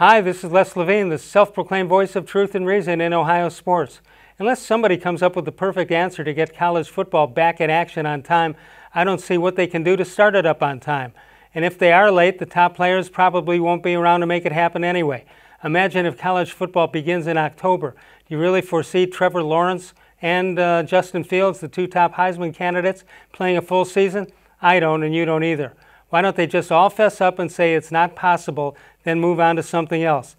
Hi, this is Les Levine, the self proclaimed voice of truth and reason in Ohio sports. Unless somebody comes up with the perfect answer to get college football back in action on time, I don't see what they can do to start it up on time. And if they are late, the top players probably won't be around to make it happen anyway. Imagine if college football begins in October. Do you really foresee Trevor Lawrence and uh, Justin Fields, the two top Heisman candidates, playing a full season? I don't, and you don't either. Why don't they just all fess up and say it's not possible, then move on to something else?